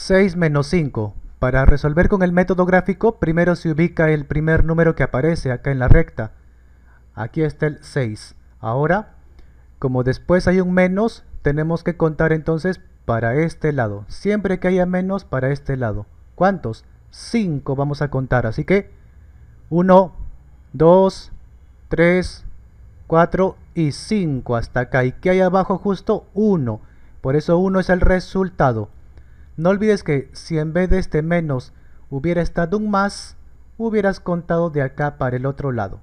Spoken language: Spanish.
6 menos 5. Para resolver con el método gráfico, primero se ubica el primer número que aparece acá en la recta. Aquí está el 6. Ahora, como después hay un menos, tenemos que contar entonces para este lado. Siempre que haya menos para este lado. ¿Cuántos? 5 vamos a contar. Así que 1, 2, 3, 4 y 5 hasta acá. Y que hay abajo justo 1. Por eso 1 es el resultado. No olvides que si en vez de este menos hubiera estado un más, hubieras contado de acá para el otro lado.